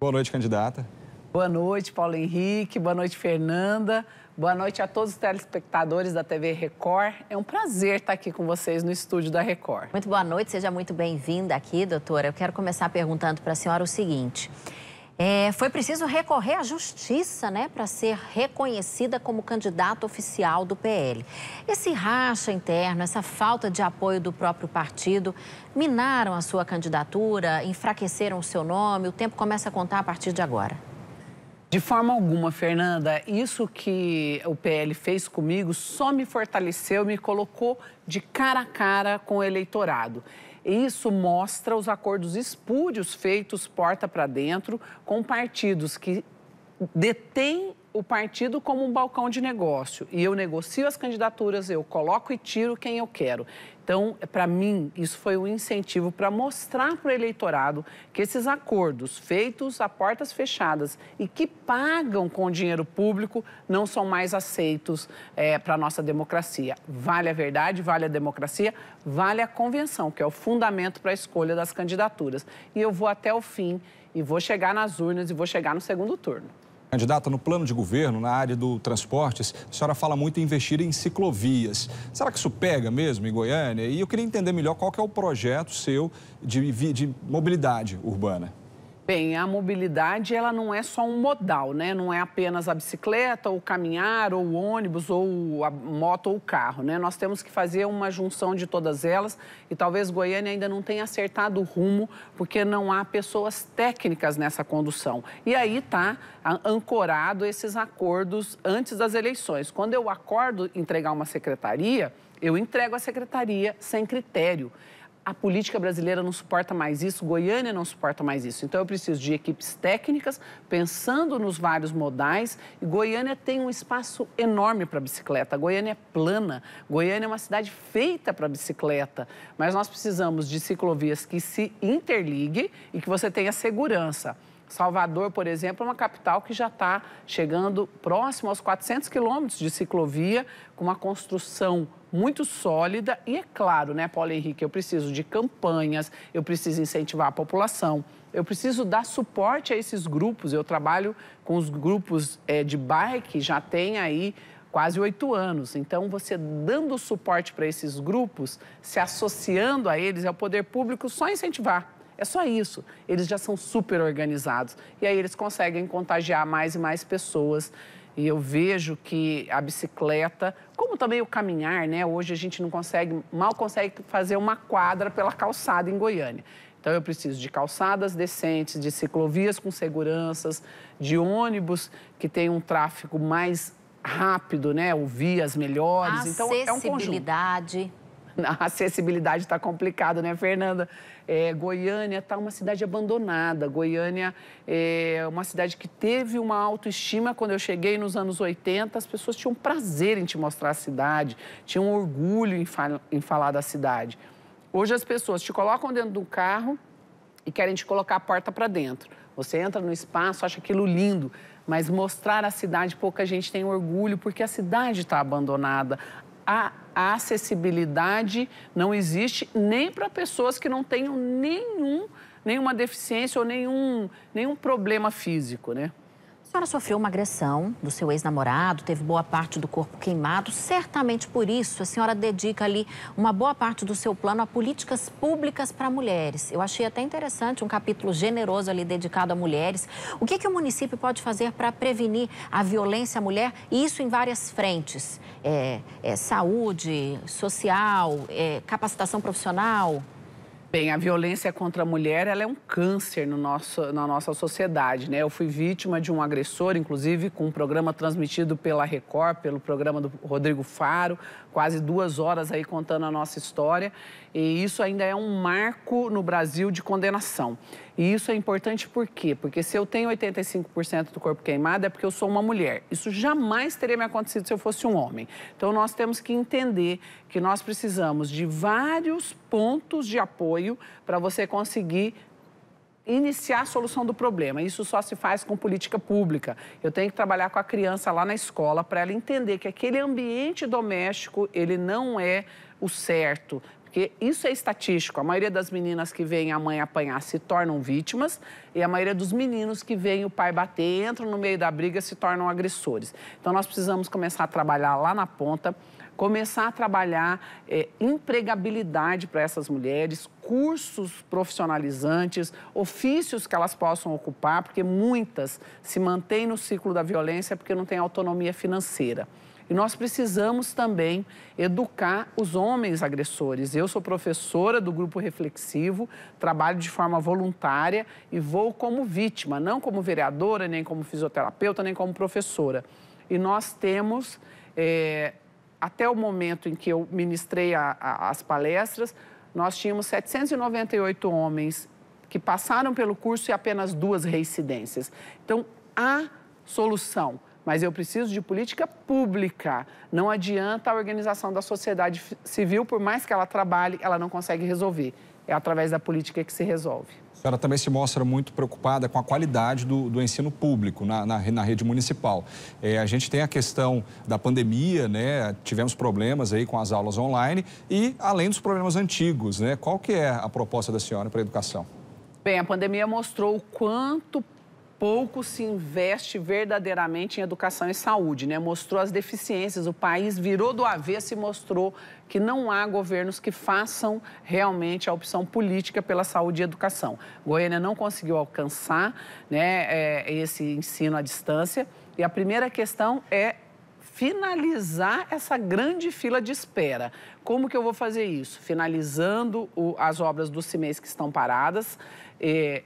Boa noite, candidata. Boa noite, Paulo Henrique. Boa noite, Fernanda. Boa noite a todos os telespectadores da TV Record. É um prazer estar aqui com vocês no estúdio da Record. Muito boa noite, seja muito bem-vinda aqui, doutora. Eu quero começar perguntando para a senhora o seguinte. É, foi preciso recorrer à justiça né, para ser reconhecida como candidata oficial do PL. Esse racha interno, essa falta de apoio do próprio partido, minaram a sua candidatura, enfraqueceram o seu nome. O tempo começa a contar a partir de agora. De forma alguma, Fernanda, isso que o PL fez comigo só me fortaleceu, me colocou de cara a cara com o eleitorado. Isso mostra os acordos espúrios feitos porta para dentro com partidos que detêm o partido como um balcão de negócio e eu negocio as candidaturas, eu coloco e tiro quem eu quero. Então, para mim, isso foi um incentivo para mostrar para o eleitorado que esses acordos feitos a portas fechadas e que pagam com dinheiro público não são mais aceitos é, para a nossa democracia. Vale a verdade, vale a democracia, vale a convenção, que é o fundamento para a escolha das candidaturas. E eu vou até o fim e vou chegar nas urnas e vou chegar no segundo turno. Candidata, no plano de governo, na área do transportes, a senhora fala muito em investir em ciclovias. Será que isso pega mesmo em Goiânia? E eu queria entender melhor qual que é o projeto seu de, de mobilidade urbana. Bem, a mobilidade ela não é só um modal, né? Não é apenas a bicicleta, ou caminhar, ou o ônibus, ou a moto ou o carro, né? Nós temos que fazer uma junção de todas elas e talvez Goiânia ainda não tenha acertado o rumo, porque não há pessoas técnicas nessa condução. E aí tá ancorado esses acordos antes das eleições. Quando eu acordo entregar uma secretaria, eu entrego a secretaria sem critério a política brasileira não suporta mais isso, Goiânia não suporta mais isso. Então eu preciso de equipes técnicas pensando nos vários modais e Goiânia tem um espaço enorme para bicicleta. Goiânia é plana, Goiânia é uma cidade feita para bicicleta, mas nós precisamos de ciclovias que se interliguem e que você tenha segurança. Salvador, por exemplo, é uma capital que já está chegando próximo aos 400 quilômetros de ciclovia, com uma construção muito sólida. E é claro, né, Paulo Henrique, eu preciso de campanhas, eu preciso incentivar a população, eu preciso dar suporte a esses grupos. Eu trabalho com os grupos é, de bike, já tem aí quase oito anos. Então, você dando suporte para esses grupos, se associando a eles, é o poder público só incentivar é só isso. Eles já são super organizados. E aí eles conseguem contagiar mais e mais pessoas. E eu vejo que a bicicleta, como também o caminhar, né? Hoje a gente não consegue, mal consegue fazer uma quadra pela calçada em Goiânia. Então eu preciso de calçadas decentes, de ciclovias com seguranças, de ônibus que tem um tráfego mais rápido, né? Ou vias melhores. Então é um conjunto. a acessibilidade está complicada, né, Fernanda? É, Goiânia está uma cidade abandonada. Goiânia é uma cidade que teve uma autoestima. Quando eu cheguei nos anos 80, as pessoas tinham prazer em te mostrar a cidade, tinham orgulho em, fal em falar da cidade. Hoje as pessoas te colocam dentro do carro e querem te colocar a porta para dentro. Você entra no espaço, acha aquilo lindo, mas mostrar a cidade, pouca gente tem orgulho, porque a cidade está abandonada. A a acessibilidade não existe nem para pessoas que não tenham nenhum, nenhuma deficiência ou nenhum, nenhum problema físico, né? A senhora sofreu uma agressão do seu ex-namorado, teve boa parte do corpo queimado. Certamente por isso a senhora dedica ali uma boa parte do seu plano a políticas públicas para mulheres. Eu achei até interessante um capítulo generoso ali dedicado a mulheres. O que, é que o município pode fazer para prevenir a violência à mulher? E isso em várias frentes: é, é, saúde, social, é, capacitação profissional. Bem, a violência contra a mulher ela é um câncer no nosso, na nossa sociedade, né? Eu fui vítima de um agressor, inclusive, com um programa transmitido pela Record, pelo programa do Rodrigo Faro, quase duas horas aí contando a nossa história. E isso ainda é um marco no Brasil de condenação. E isso é importante por quê? Porque se eu tenho 85% do corpo queimado é porque eu sou uma mulher. Isso jamais teria me acontecido se eu fosse um homem. Então nós temos que entender que nós precisamos de vários pontos de apoio para você conseguir iniciar a solução do problema. Isso só se faz com política pública. Eu tenho que trabalhar com a criança lá na escola para ela entender que aquele ambiente doméstico, ele não é o certo porque isso é estatístico. A maioria das meninas que vem a mãe apanhar se tornam vítimas e a maioria dos meninos que vem o pai bater, entram no meio da briga, se tornam agressores. Então nós precisamos começar a trabalhar lá na ponta, começar a trabalhar é, empregabilidade para essas mulheres, cursos profissionalizantes, ofícios que elas possam ocupar, porque muitas se mantêm no ciclo da violência porque não têm autonomia financeira. E nós precisamos também educar os homens agressores. Eu sou professora do grupo reflexivo, trabalho de forma voluntária e vou como vítima, não como vereadora, nem como fisioterapeuta, nem como professora. E nós temos, é, até o momento em que eu ministrei a, a, as palestras, nós tínhamos 798 homens que passaram pelo curso e apenas duas reincidências. Então, há solução mas eu preciso de política pública. Não adianta a organização da sociedade civil, por mais que ela trabalhe, ela não consegue resolver. É através da política que se resolve. A senhora também se mostra muito preocupada com a qualidade do, do ensino público na, na, na rede municipal. É, a gente tem a questão da pandemia, né? tivemos problemas aí com as aulas online e além dos problemas antigos. Né? Qual que é a proposta da senhora para a educação? Bem, a pandemia mostrou o quanto pouco se investe verdadeiramente em educação e saúde, né? Mostrou as deficiências, o país virou do avesso e mostrou que não há governos que façam realmente a opção política pela saúde e educação. Goiânia não conseguiu alcançar né, é, esse ensino à distância e a primeira questão é finalizar essa grande fila de espera. Como que eu vou fazer isso? Finalizando o, as obras do CIMES que estão paradas, é,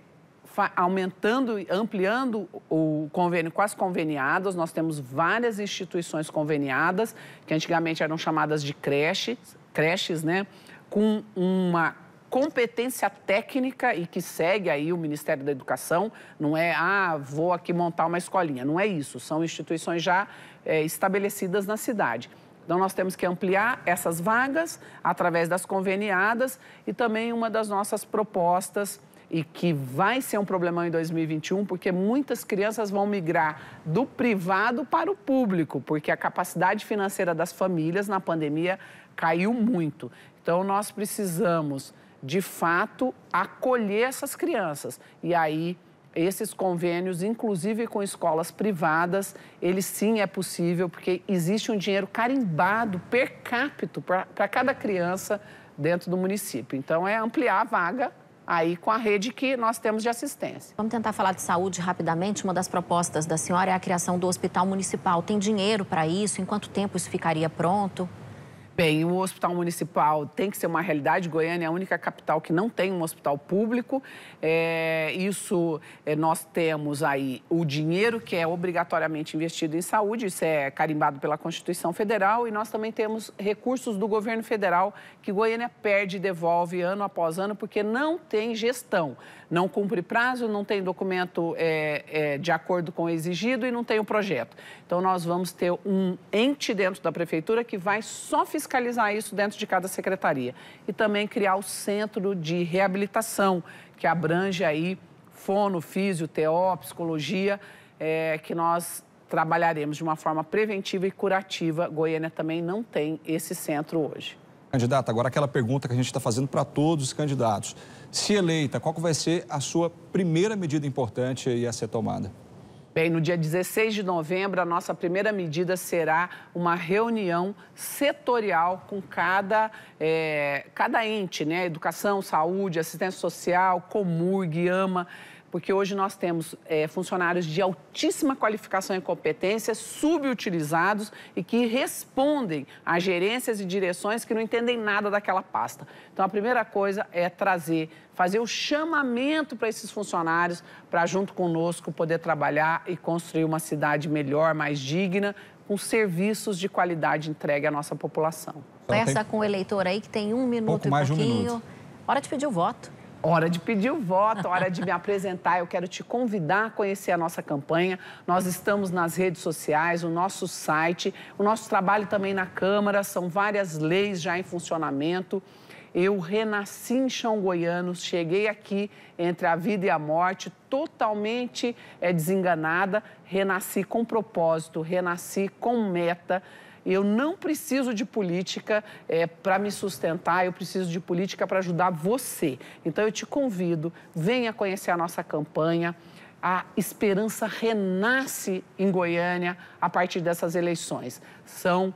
aumentando, ampliando o convênio com as conveniadas. Nós temos várias instituições conveniadas, que antigamente eram chamadas de creches, creches né? com uma competência técnica e que segue aí o Ministério da Educação, não é, ah, vou aqui montar uma escolinha, não é isso, são instituições já é, estabelecidas na cidade. Então, nós temos que ampliar essas vagas através das conveniadas e também uma das nossas propostas e que vai ser um problemão em 2021, porque muitas crianças vão migrar do privado para o público, porque a capacidade financeira das famílias na pandemia caiu muito. Então, nós precisamos, de fato, acolher essas crianças. E aí, esses convênios, inclusive com escolas privadas, ele sim é possível, porque existe um dinheiro carimbado per capita para cada criança dentro do município. Então, é ampliar a vaga aí com a rede que nós temos de assistência. Vamos tentar falar de saúde rapidamente. Uma das propostas da senhora é a criação do hospital municipal. Tem dinheiro para isso? Em quanto tempo isso ficaria pronto? Bem, o hospital municipal tem que ser uma realidade. Goiânia é a única capital que não tem um hospital público. É, isso é, nós temos aí o dinheiro que é obrigatoriamente investido em saúde, isso é carimbado pela Constituição Federal, e nós também temos recursos do governo federal que Goiânia perde e devolve ano após ano porque não tem gestão. Não cumpre prazo, não tem documento é, é de acordo com o exigido e não tem o projeto. Então, nós vamos ter um ente dentro da prefeitura que vai só fiscalizar fiscalizar isso dentro de cada secretaria. E também criar o centro de reabilitação, que abrange aí fono, físio, TO, psicologia, é, que nós trabalharemos de uma forma preventiva e curativa. Goiânia também não tem esse centro hoje. Candidata, agora aquela pergunta que a gente está fazendo para todos os candidatos. Se eleita, qual vai ser a sua primeira medida importante a ser tomada? Bem, no dia 16 de novembro, a nossa primeira medida será uma reunião setorial com cada, é, cada ente, né? Educação, saúde, assistência social, Comurg, AMA porque hoje nós temos é, funcionários de altíssima qualificação e competência subutilizados e que respondem a gerências e direções que não entendem nada daquela pasta. Então, a primeira coisa é trazer, fazer o chamamento para esses funcionários para, junto conosco, poder trabalhar e construir uma cidade melhor, mais digna, com serviços de qualidade entregue à nossa população. Começa com o eleitor aí que tem um minuto Pouco e pouquinho. Um minuto. Hora de pedir o voto. Hora de pedir o voto, hora de me apresentar. Eu quero te convidar a conhecer a nossa campanha. Nós estamos nas redes sociais, o nosso site, o nosso trabalho também na Câmara, são várias leis já em funcionamento. Eu renasci em chão goiano, cheguei aqui entre a vida e a morte, totalmente é, desenganada, renasci com propósito, renasci com meta. Eu não preciso de política é, para me sustentar, eu preciso de política para ajudar você. Então eu te convido, venha conhecer a nossa campanha. A esperança renasce em Goiânia a partir dessas eleições. São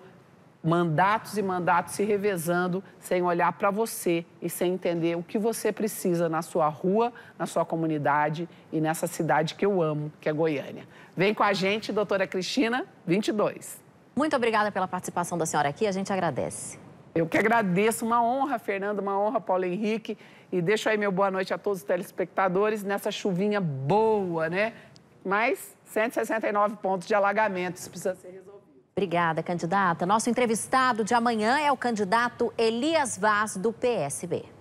mandatos e mandatos se revezando sem olhar para você e sem entender o que você precisa na sua rua, na sua comunidade e nessa cidade que eu amo, que é Goiânia. Vem com a gente, doutora Cristina, 22. Muito obrigada pela participação da senhora aqui, a gente agradece. Eu que agradeço, uma honra, Fernando, uma honra, Paulo Henrique. E deixo aí meu boa noite a todos os telespectadores nessa chuvinha boa, né? Mais 169 pontos de alagamento, isso precisa ser resolvido. Obrigada, candidata. Nosso entrevistado de amanhã é o candidato Elias Vaz, do PSB.